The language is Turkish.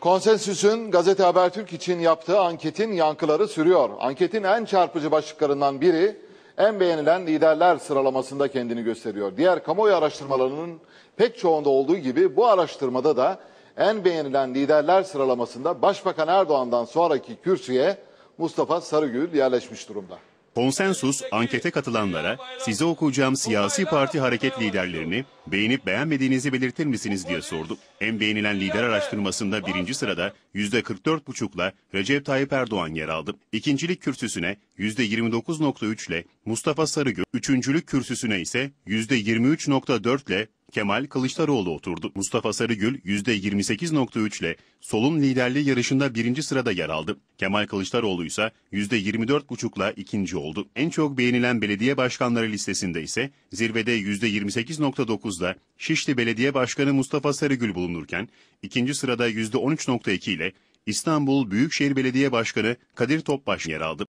Konsensüs'ün Gazete Habertürk için yaptığı anketin yankıları sürüyor. Anketin en çarpıcı başlıklarından biri en beğenilen liderler sıralamasında kendini gösteriyor. Diğer kamuoyu araştırmalarının pek çoğunda olduğu gibi bu araştırmada da en beğenilen liderler sıralamasında Başbakan Erdoğan'dan sonraki kürsüye Mustafa Sarıgül yerleşmiş durumda. Konsensus ankete katılanlara size okuyacağım siyasi parti hareket liderlerini beğenip beğenmediğinizi belirtir misiniz diye sordu. En beğenilen lider araştırmasında birinci sırada %44,5'la Recep Tayyip Erdoğan yer aldı. İkincilik kürsüsüne %29,3 ile Mustafa Sarıgül, üçüncülük kürsüsüne ise %23,4 ile Kemal Kılıçdaroğlu oturdu. Mustafa Sarıgül %28.3 ile solun liderliği yarışında birinci sırada yer aldı. Kemal Kılıçdaroğlu ise %24.5 ile ikinci oldu. En çok beğenilen belediye başkanları listesinde ise zirvede %28.9'da Şişli Belediye Başkanı Mustafa Sarıgül bulunurken ikinci sırada %13.2 ile İstanbul Büyükşehir Belediye Başkanı Kadir Topbaş yer aldı.